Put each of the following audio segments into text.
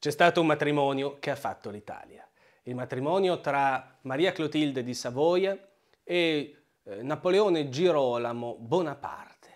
C'è stato un matrimonio che ha fatto l'Italia, il matrimonio tra Maria Clotilde di Savoia e eh, Napoleone Girolamo Bonaparte.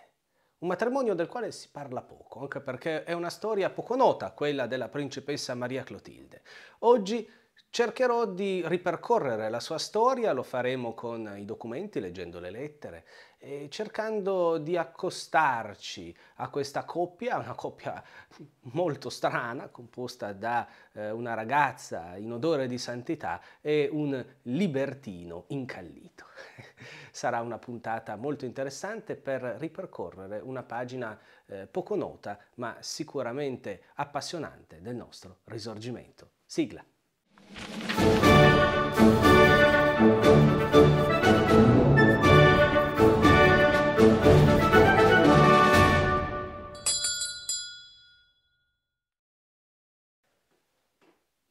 Un matrimonio del quale si parla poco, anche perché è una storia poco nota, quella della principessa Maria Clotilde. Oggi cercherò di ripercorrere la sua storia, lo faremo con i documenti, leggendo le lettere, eh, cercando di accostarci a questa coppia, una coppia molto strana, composta da eh, una ragazza in odore di santità e un libertino incallito. Sarà una puntata molto interessante per ripercorrere una pagina eh, poco nota, ma sicuramente appassionante del nostro risorgimento. Sigla.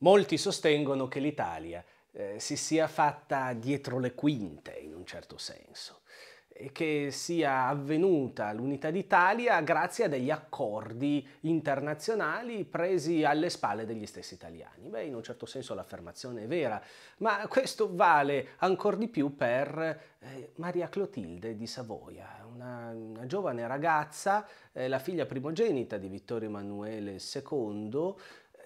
Molti sostengono che l'Italia eh, si sia fatta dietro le quinte, in un certo senso, e che sia avvenuta l'unità d'Italia grazie a degli accordi internazionali presi alle spalle degli stessi italiani. Beh, in un certo senso l'affermazione è vera, ma questo vale ancor di più per eh, Maria Clotilde di Savoia, una, una giovane ragazza, eh, la figlia primogenita di Vittorio Emanuele II,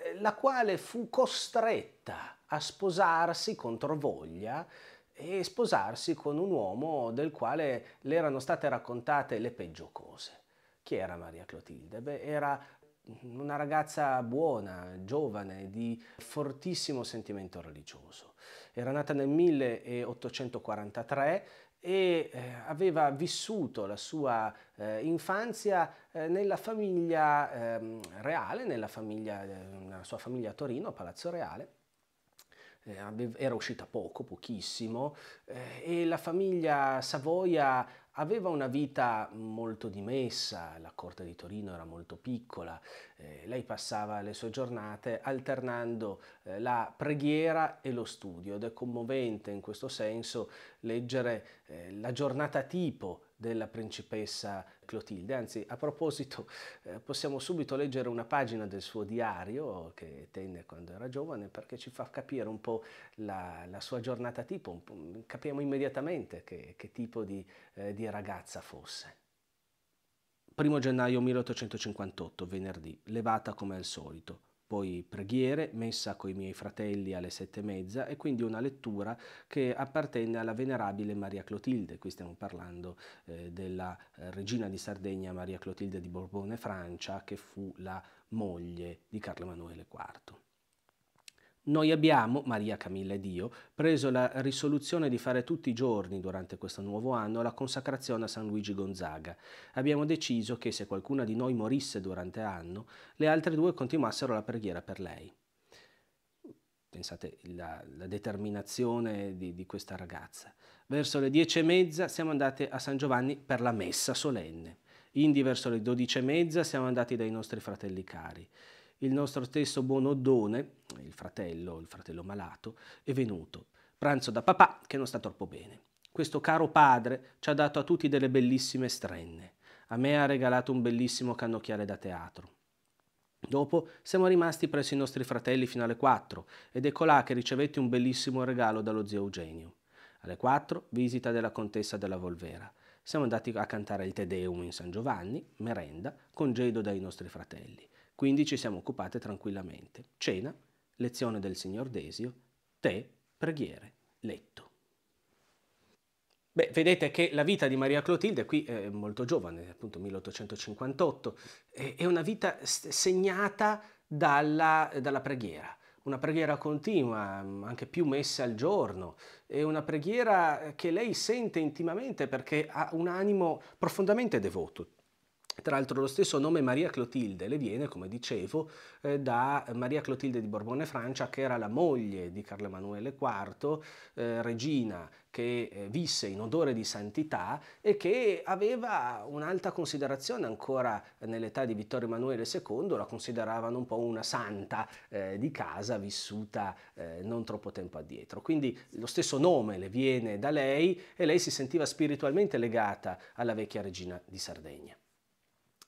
eh, la quale fu costretta a sposarsi contro voglia e sposarsi con un uomo del quale le erano state raccontate le peggio cose. Chi era Maria Clotilde? Beh, era una ragazza buona, giovane, di fortissimo sentimento religioso. Era nata nel 1843 e eh, aveva vissuto la sua eh, infanzia eh, nella famiglia ehm, reale, nella, famiglia, eh, nella sua famiglia a Torino, a Palazzo Reale. Eh, era uscita poco, pochissimo, eh, e la famiglia Savoia aveva una vita molto dimessa, la corte di Torino era molto piccola, eh, lei passava le sue giornate alternando eh, la preghiera e lo studio ed è commovente in questo senso leggere eh, la giornata tipo della principessa Clotilde, anzi a proposito eh, possiamo subito leggere una pagina del suo diario che tenne quando era giovane perché ci fa capire un po' la, la sua giornata tipo, capiamo immediatamente che, che tipo di, eh, di ragazza fosse. 1 gennaio 1858, venerdì, levata come al solito poi preghiere, messa coi miei fratelli alle sette e mezza e quindi una lettura che appartenne alla venerabile Maria Clotilde, qui stiamo parlando eh, della eh, regina di Sardegna Maria Clotilde di Borbone Francia che fu la moglie di Carlo Emanuele IV. Noi abbiamo, Maria Camilla e Dio, preso la risoluzione di fare tutti i giorni durante questo nuovo anno la consacrazione a San Luigi Gonzaga. Abbiamo deciso che se qualcuna di noi morisse durante l'anno, le altre due continuassero la preghiera per lei. Pensate la, la determinazione di, di questa ragazza. Verso le dieci e mezza siamo andate a San Giovanni per la messa solenne. Indi verso le dodici e mezza siamo andati dai nostri fratelli cari il nostro stesso buon Bonoddone, il fratello, il fratello malato, è venuto. Pranzo da papà che non sta troppo bene. Questo caro padre ci ha dato a tutti delle bellissime strenne. A me ha regalato un bellissimo cannocchiale da teatro. Dopo siamo rimasti presso i nostri fratelli fino alle 4 ed è colà ecco che ricevetti un bellissimo regalo dallo zio Eugenio. Alle 4 visita della contessa della Volvera. Siamo andati a cantare il Te Deum in San Giovanni, merenda, congedo dai nostri fratelli. Quindi ci siamo occupate tranquillamente. Cena, lezione del signor Desio, tè, preghiere, letto. Beh, vedete che la vita di Maria Clotilde, qui è molto giovane, appunto 1858, è una vita segnata dalla, dalla preghiera, una preghiera continua, anche più messe al giorno, è una preghiera che lei sente intimamente perché ha un animo profondamente devoto, tra l'altro lo stesso nome Maria Clotilde le viene, come dicevo, eh, da Maria Clotilde di Borbone Francia, che era la moglie di Carlo Emanuele IV, eh, regina che eh, visse in odore di santità e che aveva un'alta considerazione ancora nell'età di Vittorio Emanuele II, la consideravano un po' una santa eh, di casa vissuta eh, non troppo tempo addietro. Quindi lo stesso nome le viene da lei e lei si sentiva spiritualmente legata alla vecchia regina di Sardegna.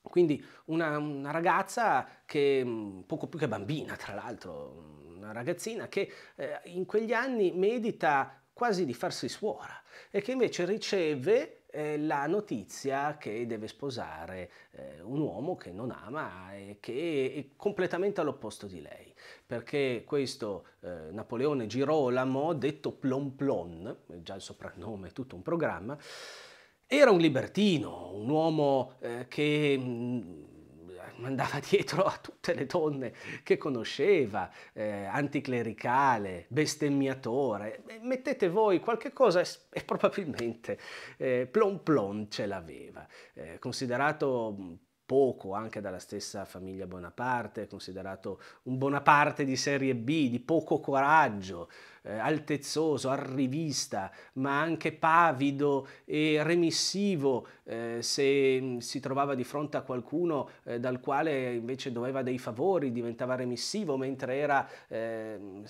Quindi una, una, ragazza che, mm, poco più che bambina tra l'altro, mm, una ragazzina che eh, in quegli anni medita quasi di farsi suora e che invece riceve eh, la notizia che deve sposare eh, un uomo che non ama e che è completamente all'opposto di lei, perché questo eh, Napoleone Girolamo, detto Plon Plon, già il soprannome, tutto un programma, era un libertino, un uomo eh, che mh, mm, andava dietro a tutte le donne che conosceva, eh, anticlericale, bestemmiatore. Mettete voi qualche cosa e probabilmente eh, plon plon ce l'aveva. Eh, considerato mm, poco anche dalla stessa famiglia Bonaparte, considerato un Bonaparte di serie B, di poco coraggio, eh, altezzoso, arrivista, ma anche pavido e remissivo eh, se mm, si trovava di fronte a qualcuno eh, dal quale invece doveva dei favori, diventava remissivo mentre era ehm,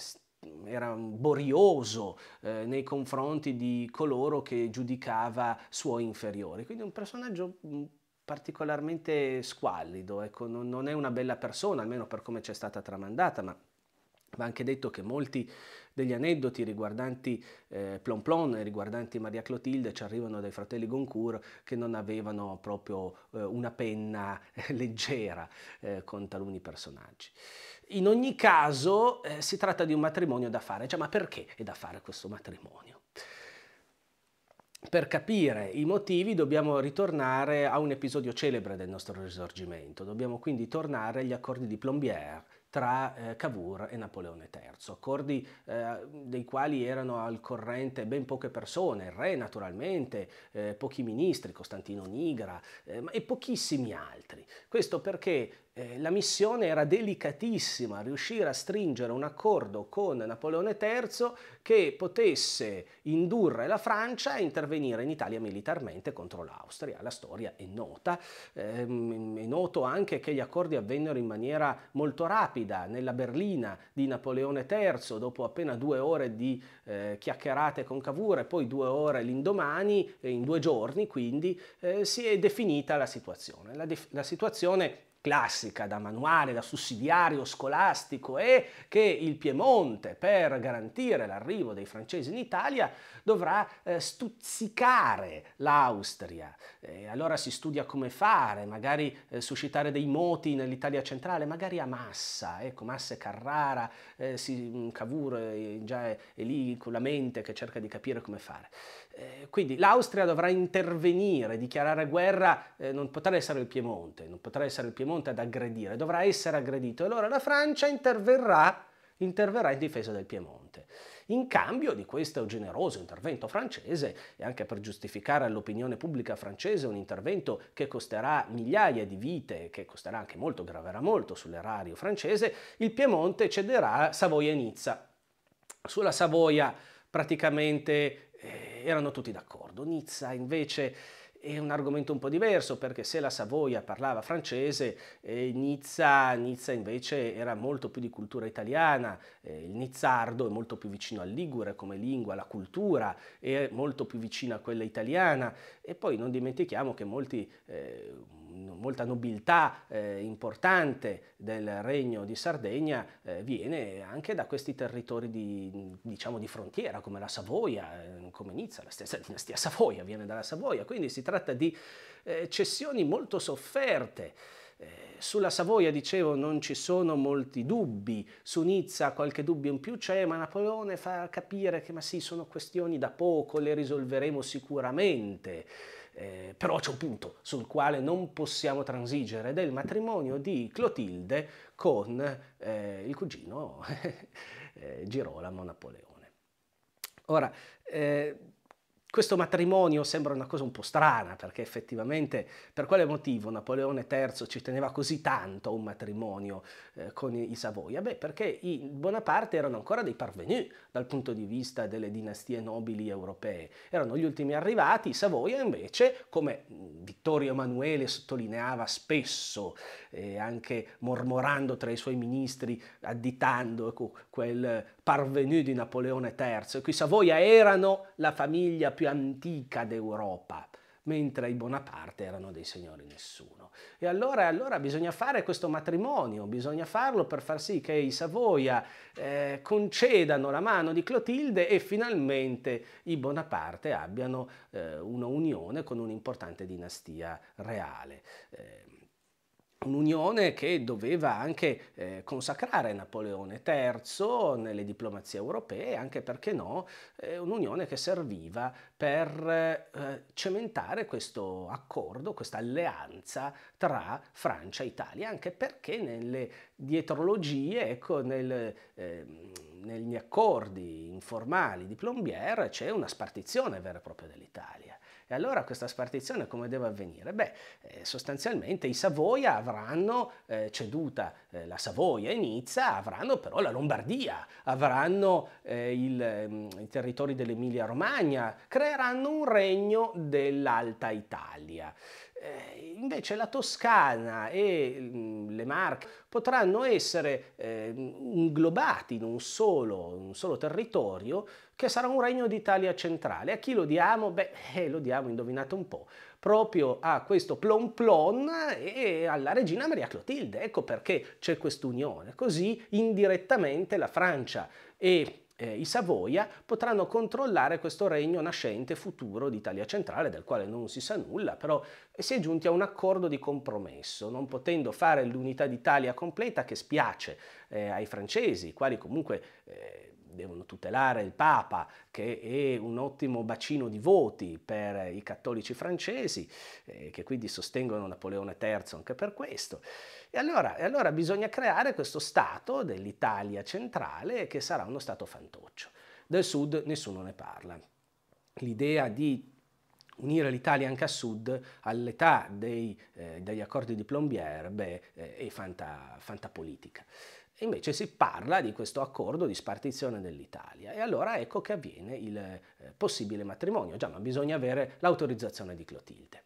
era borioso eh, nei confronti di coloro che giudicava suoi inferiori. Quindi un personaggio mm, particolarmente squallido, ecco, non, non è una bella persona, almeno per come ci è stata tramandata, ma va anche detto che molti degli aneddoti riguardanti eh, Plon Plon, riguardanti Maria Clotilde, ci arrivano dai fratelli Goncourt che non avevano proprio eh, una penna eh, leggera eh, con taluni personaggi. In ogni caso eh, si tratta di un matrimonio da fare, cioè, ma perché è da fare questo matrimonio? Per capire i motivi dobbiamo ritornare a un episodio celebre del nostro risorgimento, dobbiamo quindi tornare agli accordi di Plombière tra eh, Cavour e Napoleone III, accordi eh, dei quali erano al corrente ben poche persone, il re naturalmente, eh, pochi ministri, Costantino Nigra eh, e pochissimi altri. Questo perché eh, la missione era delicatissima, riuscire a stringere un accordo con Napoleone III che potesse indurre la Francia a intervenire in Italia militarmente contro l'Austria. La storia è nota, eh, è noto anche che gli accordi avvennero in maniera molto rapida nella Berlina di Napoleone III dopo appena due ore di eh, chiacchierate con Cavour e poi due ore l'indomani, in due giorni quindi eh, si è definita la situazione. la, la situazione classica da manuale, da sussidiario scolastico è che il Piemonte per garantire l'arrivo dei francesi in Italia dovrà eh, stuzzicare l'Austria. Eh, allora si studia come fare, magari eh, suscitare dei moti nell'Italia centrale, magari a Massa, ecco Massa e Carrara, eh, si, mm, Cavour eh, già è, è lì con la mente che cerca di capire come fare. Eh, quindi l'Austria dovrà intervenire, dichiarare guerra, eh, non potrà essere il Piemonte, non potrà essere il Piemonte ad aggredire, dovrà essere aggredito. E allora la Francia interverrà, interverrà in difesa del Piemonte. In cambio di questo generoso intervento francese, e anche per giustificare all'opinione pubblica francese un intervento che costerà migliaia di vite, che costerà anche molto, graverà molto sull'erario francese, il Piemonte cederà Savoia e Nizza. Sulla Savoia praticamente eh, erano tutti d'accordo. Nizza invece è un argomento un po' diverso perché se la Savoia parlava francese, eh, Nizza, Nizza, invece era molto più di cultura italiana, eh, il nizzardo è molto più vicino al ligure come lingua, la cultura è molto più vicina a quella italiana e poi non dimentichiamo che molti... Eh, molta nobiltà eh, importante del regno di Sardegna eh, viene anche da questi territori di, diciamo, di frontiera come la Savoia, eh, come Nizza, la stessa dinastia Savoia viene dalla Savoia, quindi si tratta di eh, cessioni molto sofferte. Eh, sulla Savoia, dicevo, non ci sono molti dubbi, su Nizza qualche dubbio in più c'è, ma Napoleone fa capire che ma sì, sono questioni da poco, le risolveremo sicuramente. Eh, però c'è un punto sul quale non possiamo transigere ed è il matrimonio di Clotilde con eh, il cugino eh, Girolamo Napoleone. Ora, eh, questo matrimonio sembra una cosa un po' strana perché effettivamente per quale motivo Napoleone III ci teneva così tanto a un matrimonio eh, con i Savoia? Beh, perché in buona parte erano ancora dei parvenus dal punto di vista delle dinastie nobili europee, erano gli ultimi arrivati, i Savoia invece, come Vittorio Emanuele sottolineava spesso, eh, anche mormorando tra i suoi ministri, additando ecco, quel parvenue di Napoleone III, Qui Savoia erano la famiglia più antica d'Europa mentre i Bonaparte erano dei signori nessuno. E allora, allora, bisogna fare questo matrimonio, bisogna farlo per far sì che i Savoia eh, concedano la mano di Clotilde e finalmente i Bonaparte abbiano eh, una unione con un'importante dinastia reale. Eh, un'unione che doveva anche eh, consacrare Napoleone III nelle diplomazie europee, anche perché no, eh, un'unione che serviva per eh, cementare questo accordo, questa alleanza tra Francia e Italia, anche perché nelle dietrologie, ecco, nel... Ehm, negli accordi informali di Plombier c'è una spartizione vera e propria dell'Italia. E allora questa spartizione come deve avvenire? Beh, eh, sostanzialmente i Savoia avranno eh, ceduta eh, la Savoia e Nizza, avranno però la Lombardia, avranno eh, il, mm, i territori dell'Emilia Romagna, creeranno un regno dell'Alta Italia. Eh, invece la Toscana e mm, le Marche potranno essere eh, inglobati in un, solo, un solo territorio che sarà un regno d'Italia centrale. A chi lo diamo? Beh, eh, lo diamo, indovinate un po', proprio a questo plon plon e alla regina Maria Clotilde. Ecco perché c'è quest'unione. Così indirettamente la Francia e eh, i Savoia potranno controllare questo regno nascente futuro d'Italia centrale, del quale non si sa nulla, però si è giunti a un accordo di compromesso, non potendo fare l'unità d'Italia completa che spiace eh, ai francesi, i quali comunque... Eh, devono tutelare il Papa, che è un ottimo bacino di voti per i cattolici francesi, eh, che quindi sostengono Napoleone III anche per questo. E allora, e allora bisogna creare questo Stato dell'Italia centrale che sarà uno Stato fantoccio. Del sud nessuno ne parla. L'idea di unire l'Italia anche a sud all'età dei, eh, degli accordi di Plombier beh, eh, è fanta, fantapolitica. E invece si parla di questo accordo di spartizione dell'Italia e allora ecco che avviene il eh, possibile matrimonio. Già, ma bisogna avere l'autorizzazione di Clotilde.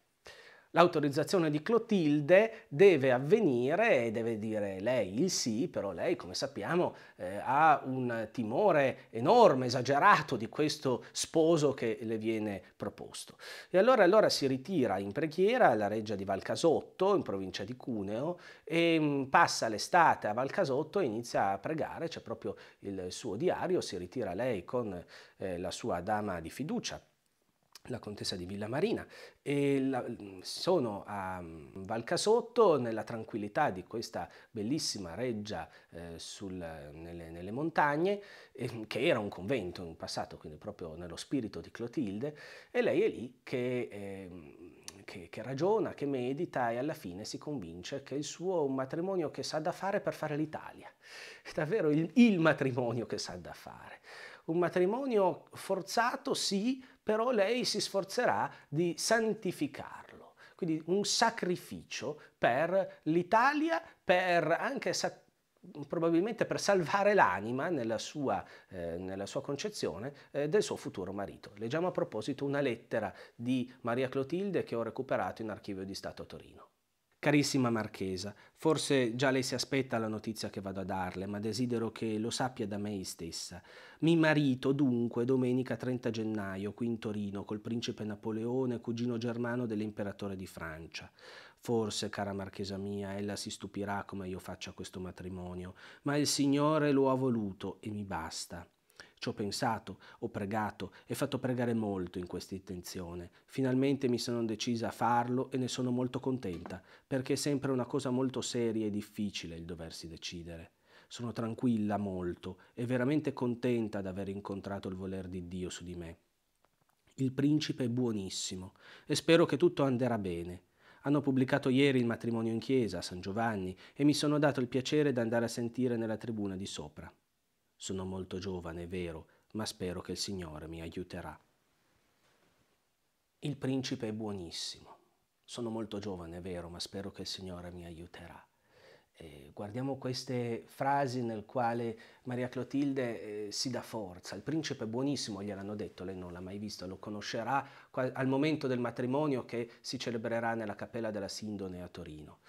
L'autorizzazione di Clotilde deve avvenire e deve dire lei il sì, però lei, come sappiamo, eh, ha un timore enorme, esagerato di questo sposo che le viene proposto. E allora, allora si ritira in preghiera alla reggia di Valcasotto, in provincia di Cuneo, e mh, mm, passa l'estate a Valcasotto e inizia a pregare, c'è proprio il suo diario, si ritira lei con eh, la sua dama di fiducia, la contessa di Villamarina e la, sono a Valcasotto nella tranquillità di questa bellissima reggia eh, sul, nelle, nelle, montagne eh, che era un convento in passato quindi proprio nello spirito di Clotilde e lei è lì che, eh, che, che ragiona, che medita e alla fine si convince che il suo è un matrimonio che sa da fare per fare l'Italia è davvero il, il matrimonio che sa da fare un matrimonio forzato sì però lei si sforzerà di santificarlo. Quindi un sacrificio per l'Italia, per anche sa- probabilmente per salvare l'anima nella sua, eh, nella sua concezione eh, del suo futuro marito. Leggiamo a proposito una lettera di Maria Clotilde che ho recuperato in archivio di Stato a Torino. Carissima Marchesa, forse già lei si aspetta la notizia che vado a darle, ma desidero che lo sappia da me stessa. Mi marito dunque domenica 30 gennaio qui in Torino col principe Napoleone, cugino germano dell'imperatore di Francia. Forse, cara Marchesa mia, ella si stupirà come io faccia questo matrimonio, ma il Signore lo ha voluto e mi basta. Ci ho pensato, ho pregato e fatto pregare molto in questa intenzione. Finalmente mi sono decisa a farlo e ne sono molto contenta, perché è sempre una cosa molto seria e difficile il doversi decidere. Sono tranquilla molto e veramente contenta di aver incontrato il voler di Dio su di me. Il principe è buonissimo e spero che tutto anderà bene. Hanno pubblicato ieri il matrimonio in chiesa a San Giovanni e mi sono dato il piacere di andare a sentire nella tribuna di sopra. Sono molto giovane, è vero, ma spero che il Signore mi aiuterà. Il principe è buonissimo. Sono molto giovane, è vero, ma spero che il Signore mi aiuterà. Eh, guardiamo queste frasi nel quale Maria Clotilde eh, si dà forza. Il principe è buonissimo, gliel'hanno detto, lei non l'ha mai visto, lo conoscerà al momento del matrimonio che si celebrerà nella cappella della Sindone a Torino.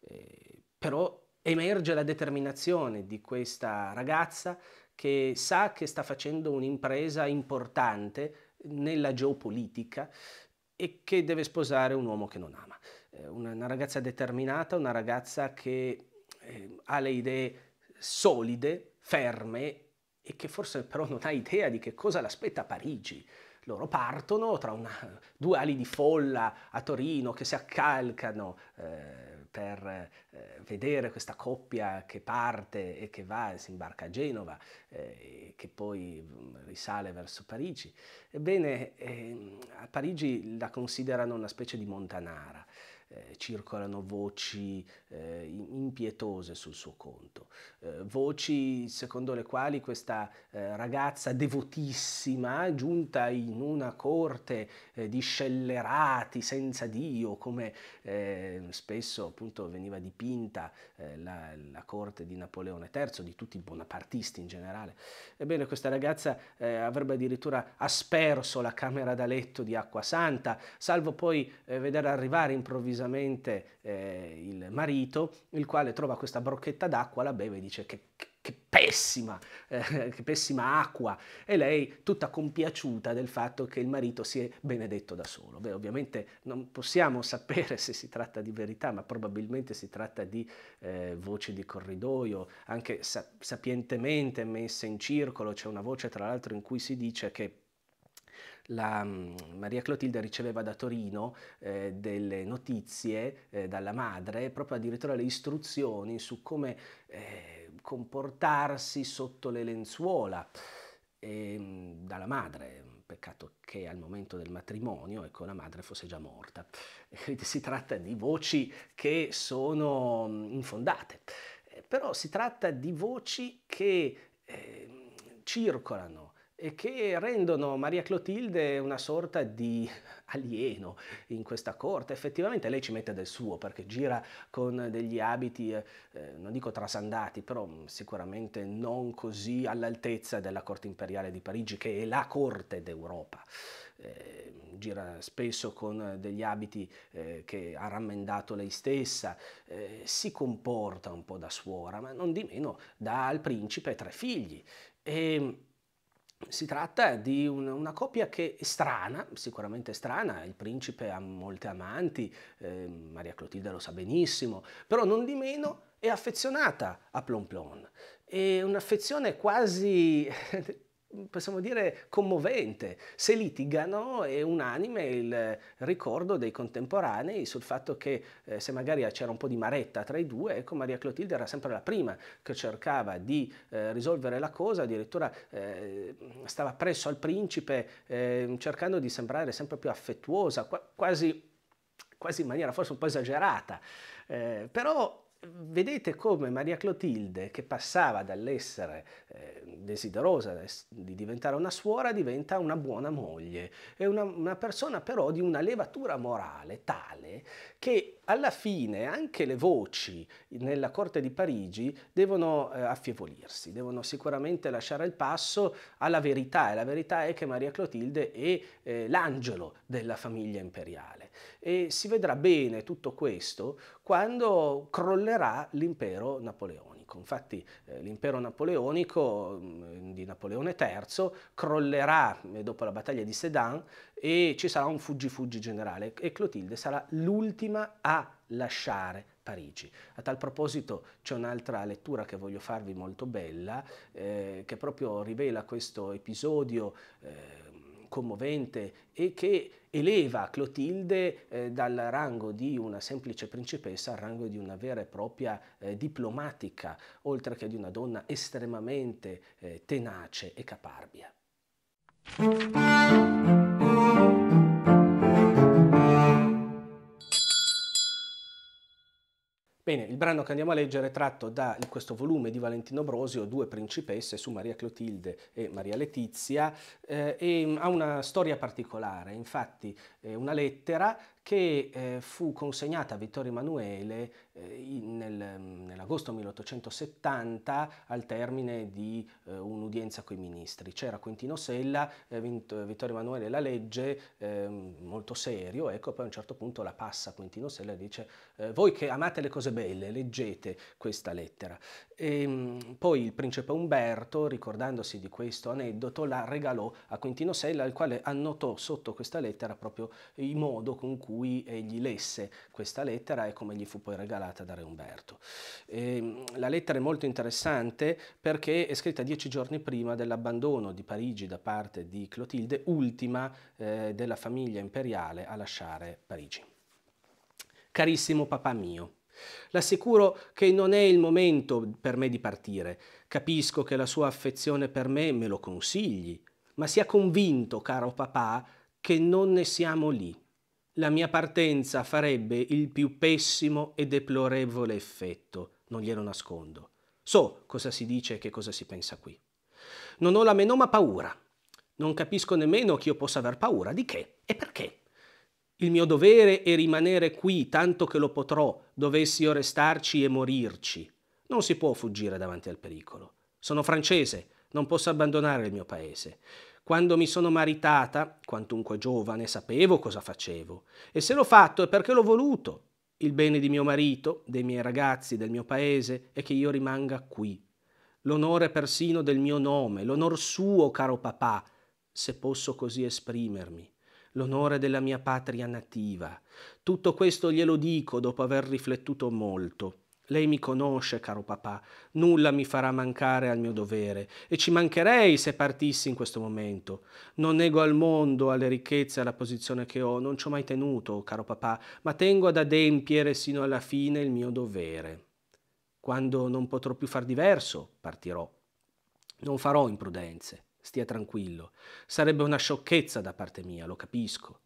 Eh, però emerge la determinazione di questa ragazza che sa che sta facendo un'impresa importante nella geopolitica e che deve sposare un uomo che non ama. Eh, una, una ragazza determinata, una ragazza che eh, ha le idee solide, ferme e che forse però non ha idea di che cosa l'aspetta a Parigi. Loro partono tra una, due ali di folla a Torino che si accalcano. Eh, per eh, vedere questa coppia che parte e che va e si imbarca a Genova, eh, che poi mm, risale verso Parigi. Ebbene, eh, a Parigi la considerano una specie di montanara. Eh, circolano voci eh, impietose sul suo conto, eh, voci secondo le quali questa eh, ragazza devotissima, giunta in una corte eh, di scellerati senza Dio, come spesso appunto veniva dipinta la, la, corte di Napoleone III, di tutti i bonapartisti in generale, ebbene questa ragazza avrebbe addirittura asperso la camera da letto di acqua santa, salvo poi vedere arrivare improvvisamente improvvisamente eh, il marito, il quale trova questa brocchetta d'acqua, la beve e dice che, che pessima, eh, che pessima acqua. E lei tutta compiaciuta del fatto che il marito si è benedetto da solo. Beh, ovviamente non possiamo sapere se si tratta di verità, ma probabilmente si tratta di eh, voci di corridoio, anche sa- sapientemente messe in circolo. C'è una voce, tra l'altro, in cui si dice che la, mm, Maria Clotilde riceveva da Torino eh, delle notizie eh, dalla madre, proprio addirittura le istruzioni su come eh, comportarsi sotto le lenzuola e, ehm, dalla madre. Peccato che al momento del matrimonio ecco, la madre fosse già morta. Quindi si tratta di voci che sono mm, infondate, eh, però si tratta di voci che ehm, circolano e che rendono Maria Clotilde una sorta di alieno in questa corte. Effettivamente lei ci mette del suo perché gira con degli abiti, eh, eh non dico trasandati, però mm, sicuramente non così all'altezza della corte imperiale di Parigi, che è la corte d'Europa. Eh, gira spesso con degli abiti eh, che ha rammendato lei stessa, eh, si comporta un po' da suora, ma non di meno dà al principe tre figli. E, si tratta di una, una, coppia che è strana, sicuramente strana, il principe ha molte amanti, eh, Maria Clotilde lo sa benissimo, però non di meno è affezionata a Plon Plon. È un'affezione quasi possiamo dire, commovente. Se litigano è unanime il ricordo dei contemporanei sul fatto che eh, se magari c'era un po' di maretta tra i due, ecco Maria Clotilde era sempre la prima che cercava di eh, risolvere la cosa, addirittura eh, stava presso al principe ehm, cercando di sembrare sempre più affettuosa, quasi, quasi in maniera forse un po' esagerata. Eh, però vedete come Maria Clotilde, che passava dall'essere eh, desiderosa di diventare una suora, diventa una buona moglie, è una, una persona però di una levatura morale tale che alla fine anche le voci nella corte di Parigi devono eh, affievolirsi, devono sicuramente lasciare il passo alla verità e la verità è che Maria Clotilde è eh, l'angelo della famiglia imperiale e si vedrà bene tutto questo quando crollerà l'impero napoleonico economico. Infatti eh, l'impero napoleonico mm, di Napoleone III crollerà eh, dopo la battaglia di Sedan e ci sarà un fuggi-fuggi generale e Clotilde sarà l'ultima a lasciare Parigi. A tal proposito c'è un'altra lettura che voglio farvi molto bella eh, che proprio rivela questo episodio. Eh, commovente e che eleva Clotilde eh, dal rango di una semplice principessa al rango di una vera e propria eh, diplomatica, oltre che di una donna estremamente eh, tenace e caparbia. Bene, il brano che andiamo a leggere è tratto da questo volume di Valentino Brosio, Due principesse su Maria Clotilde e Maria Letizia, eh, e ha una storia particolare, infatti è una lettera che eh, fu consegnata a Vittorio Emanuele eh, nel, mm, nell'agosto 1870 al termine di eh, un'udienza coi ministri. C'era Quintino Sella, eh, Vittorio Emanuele la legge, ehm, molto serio, ecco, poi a un certo punto la passa Quintino Sella e dice eh, voi che amate le cose belle, leggete questa lettera. E, ehm, poi il principe Umberto, ricordandosi di questo aneddoto, la regalò a Quintino Sella, il quale annotò sotto questa lettera proprio il modo con cui e gli lesse questa lettera e come gli fu poi regalata da Re Umberto. E, ehm, la lettera è molto interessante perché è scritta dieci giorni prima dell'abbandono di Parigi da parte di Clotilde, ultima eh, della famiglia imperiale a lasciare Parigi. Carissimo papà mio, L'assicuro che non è il momento per me di partire. Capisco che la sua affezione per me me lo consigli, ma sia convinto, caro papà, che non ne siamo lì la mia partenza farebbe il più pessimo e deplorevole effetto, non glielo nascondo. So cosa si dice e che cosa si pensa qui. Non ho la menoma paura. Non capisco nemmeno che io possa aver paura. Di che? E perché? Il mio dovere è rimanere qui tanto che lo potrò, dovessi io restarci e morirci. Non si può fuggire davanti al pericolo. Sono francese, non posso abbandonare il mio paese. Quando mi sono maritata, quantunque giovane, sapevo cosa facevo. E se l'ho fatto è perché l'ho voluto. Il bene di mio marito, dei miei ragazzi, del mio paese è che io rimanga qui. L'onore persino del mio nome, l'onor suo, caro papà, se posso così esprimermi l'onore della mia patria nativa. Tutto questo glielo dico dopo aver riflettuto molto. Lei mi conosce, caro papà, nulla mi farà mancare al mio dovere e ci mancherei se partissi in questo momento. Non nego al mondo, alle ricchezze, alla posizione che ho, non ci ho mai tenuto, caro papà, ma tengo ad adempiere sino alla fine il mio dovere. Quando non potrò più far diverso, partirò. Non farò imprudenze, stia tranquillo. Sarebbe una sciocchezza da parte mia, lo capisco.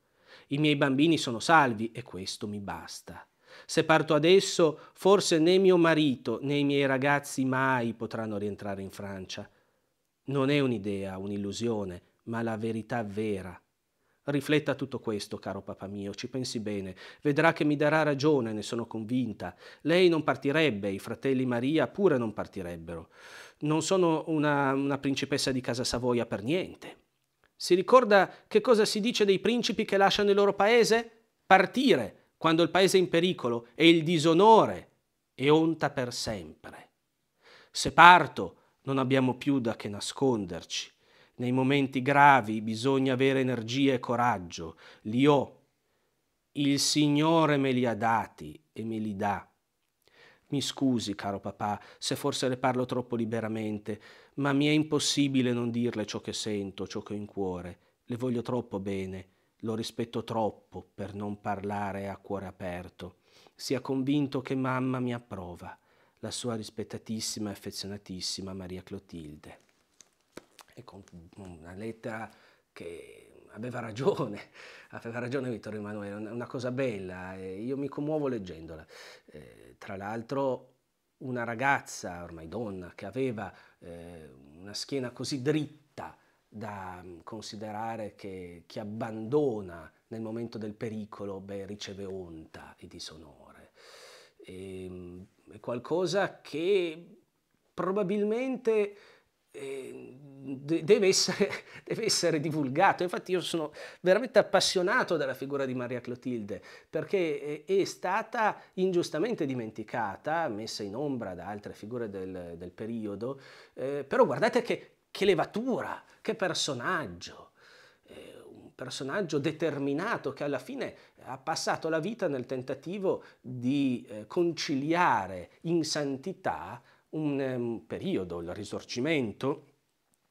I miei bambini sono salvi e questo mi basta. Se parto adesso, forse né mio marito né i miei ragazzi mai potranno rientrare in Francia. Non è un'idea, un'illusione, ma la verità vera. Rifletta tutto questo, caro papà mio, ci pensi bene. Vedrà che mi darà ragione, ne sono convinta. Lei non partirebbe, i fratelli Maria pure non partirebbero. Non sono una, una principessa di casa Savoia per niente. Si ricorda che cosa si dice dei principi che lasciano il loro paese? Partire quando il paese è in pericolo e il disonore è onta per sempre. Se parto, non abbiamo più da che nasconderci. Nei momenti gravi bisogna avere energia e coraggio. Li ho. Il Signore me li ha dati e me li dà. Mi scusi, caro papà, se forse le parlo troppo liberamente, ma mi è impossibile non dirle ciò che sento, ciò che ho in cuore. Le voglio troppo bene lo rispetto troppo per non parlare a cuore aperto. Sia convinto che mamma mi approva, la sua rispettatissima e affezionatissima Maria Clotilde. Ecco una lettera che aveva ragione, aveva ragione Vittorio Emanuele, è una cosa bella, io mi commuovo leggendola. Eh, tra l'altro una ragazza, ormai donna, che aveva eh, una schiena così dritta, da mm, considerare che chi abbandona nel momento del pericolo beh, riceve onta e disonore. E, ehm, è qualcosa che probabilmente ehm, deve, essere, deve essere divulgato. Infatti io sono veramente appassionato della figura di Maria Clotilde perché è stata ingiustamente dimenticata, messa in ombra da altre figure del, del periodo, eh, però guardate che che levatura, che personaggio, eh, un personaggio determinato che alla fine ha passato la vita nel tentativo di eh, conciliare in santità un um, periodo, il risorgimento,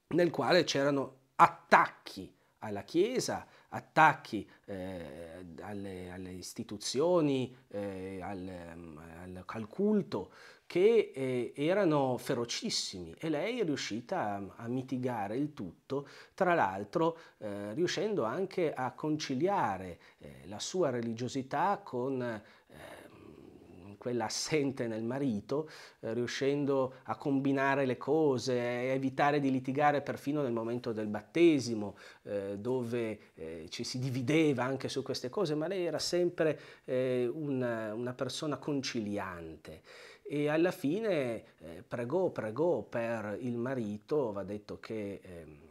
nel quale c'erano attacchi alla Chiesa, attacchi eh, alle, alle, istituzioni, eh, al, al, ehm, al, culto, che eh, erano ferocissimi e lei è riuscita a, a mitigare il tutto, tra l'altro eh, riuscendo anche a conciliare eh, la sua religiosità con ehm, quella assente nel marito, eh, riuscendo a combinare le cose, a evitare di litigare perfino nel momento del battesimo, eh, dove eh, ci si divideva anche su queste cose, ma lei era sempre eh, una, una persona conciliante e alla fine eh, pregò, pregò per il marito, va detto che... Eh,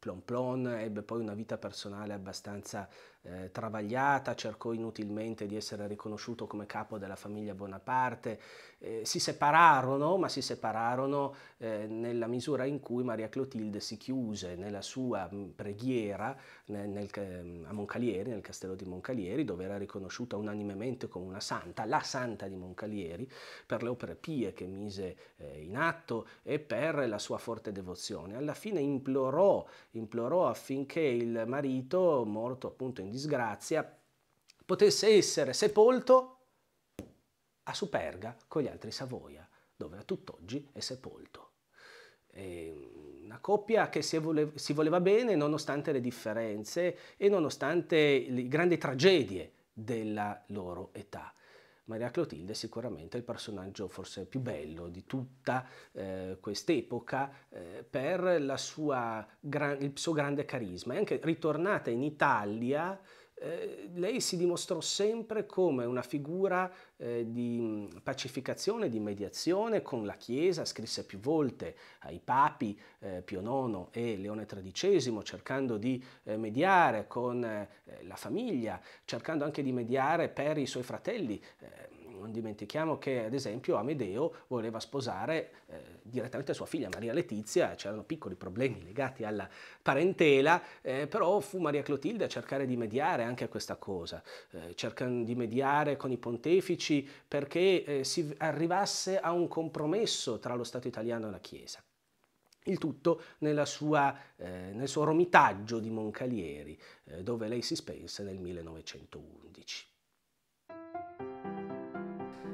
Plon Plon ebbe poi una vita personale abbastanza eh, travagliata, cercò inutilmente di essere riconosciuto come capo della famiglia Bonaparte, eh, si separarono, ma si separarono eh, nella misura in cui Maria Clotilde si chiuse nella sua mm, preghiera nel, nel, mm, a Moncalieri, nel castello di Moncalieri, dove era riconosciuta unanimemente come una santa, la santa di Moncalieri, per le opere pie che mise eh, in atto e per la sua forte devozione. Alla fine implorò, implorò affinché il marito, morto appunto in disgrazia, potesse essere sepolto a Superga con gli altri Savoia, dove a tutt'oggi è sepolto. È una coppia che si, vole si voleva bene nonostante le differenze e nonostante le grandi tragedie della loro età. Maria Clotilde è sicuramente il personaggio forse più bello di tutta eh, quest'epoca eh, per sua, il suo grande carisma. È anche ritornata in Italia eh, lei si dimostrò sempre come una figura eh, di pacificazione, di mediazione con la Chiesa, scrisse più volte ai papi eh, Pio IX e Leone XIII cercando di eh, mediare con eh, la famiglia, cercando anche di mediare per i suoi fratelli non dimentichiamo che ad esempio Amedeo voleva sposare eh, direttamente sua figlia Maria Letizia, c'erano piccoli problemi legati alla parentela, eh, però fu Maria Clotilde a cercare di mediare anche a questa cosa, eh, cercando di mediare con i pontefici perché eh, si arrivasse a un compromesso tra lo Stato italiano e la Chiesa. Il tutto sua, eh, nel suo romitaggio di Moncalieri, eh, dove lei si spense nel 1911.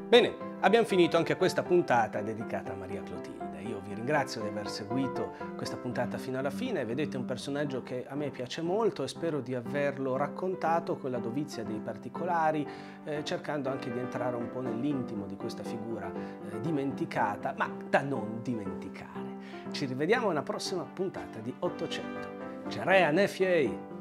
Bene, abbiamo finito anche questa puntata dedicata a Maria Clotilde. Io vi ringrazio di aver seguito questa puntata fino alla fine. Vedete un personaggio che a me piace molto e spero di averlo raccontato con la dovizia dei particolari, eh, cercando anche di entrare un po' nell'intimo di questa figura eh, dimenticata, ma da non dimenticare. Ci rivediamo alla prossima puntata di 800. Cerea Nefiei!